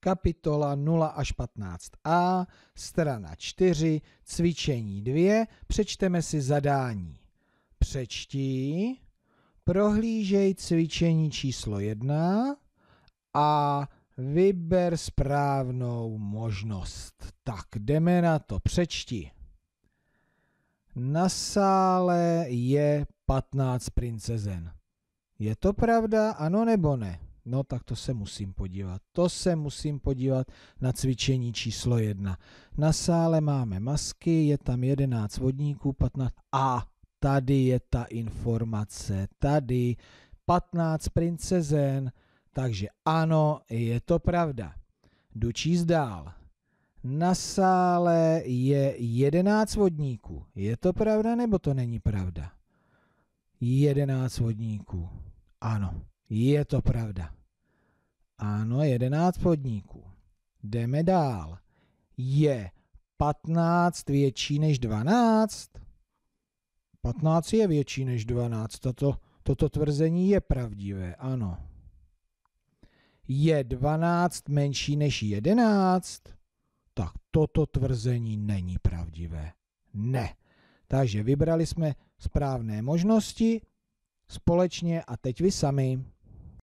kapitola 0 až 15a, strana 4, cvičení 2, přečteme si zadání. Přečtí, prohlížej cvičení číslo 1 a vyber správnou možnost. Tak jdeme na to, přečti. Na sále je 15 princezen. Je to pravda, ano nebo ne? No tak to se musím podívat. To se musím podívat na cvičení číslo jedna. Na sále máme masky, je tam 11 vodníků, 15 a tady je ta informace, tady 15 princezen, takže ano, je to pravda. Jdu číst dál. Na sále je 11 vodníků. Je to pravda nebo to není pravda? 11 vodníků. Ano, je to pravda. Ano, 11 podniků. Jdeme dál. Je 15 větší než 12? 15 je větší než 12. Toto, toto tvrzení je pravdivé, ano. Je 12 menší než 11? Tak toto tvrzení není pravdivé. Ne. Takže vybrali jsme správné možnosti společně a teď vy sami.